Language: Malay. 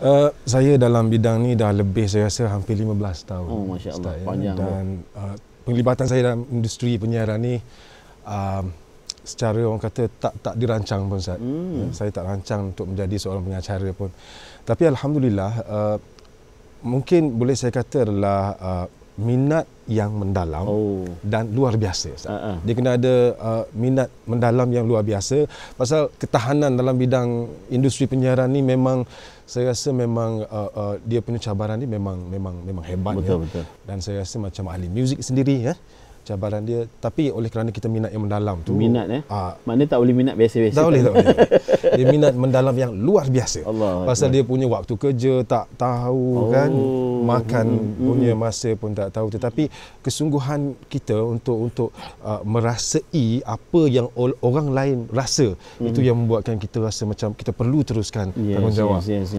Uh, saya dalam bidang ni dah lebih saya rasa hampir 15 tahun. Oh masya-Allah ya. panjang. Dan uh, penglibatan saya dalam industri penyiaran ni um, secara orang kata tak tak dirancang pun Ustaz. Hmm. Ya, saya tak rancang untuk menjadi seorang pengacara pun. Tapi alhamdulillah uh, mungkin boleh saya kata adalah uh, minat yang mendalam oh. dan luar biasa. Uh-uh. Dia kena ada uh, minat mendalam yang luar biasa pasal ketahanan dalam bidang industri penyiaran ni memang saya rasa memang uh, uh, dia punya cabaran ni memang memang memang hebat betul, ya. Betul. Dan saya rasa macam ahli muzik sendiri ya cabaran dia tapi oleh kerana kita minat yang mendalam tu minat eh aa, ah, maknanya tak boleh minat biasa-biasa tak boleh tak boleh dia minat mendalam yang luar biasa Allah pasal Allah. dia punya waktu kerja tak tahu kan. oh. kan makan hmm. hmm punya hmm. masa pun tak tahu tetapi kesungguhan kita untuk untuk uh, merasai apa yang orang lain rasa hmm. itu yang membuatkan kita rasa macam kita perlu teruskan yes, tanggungjawab yes, yes, yes.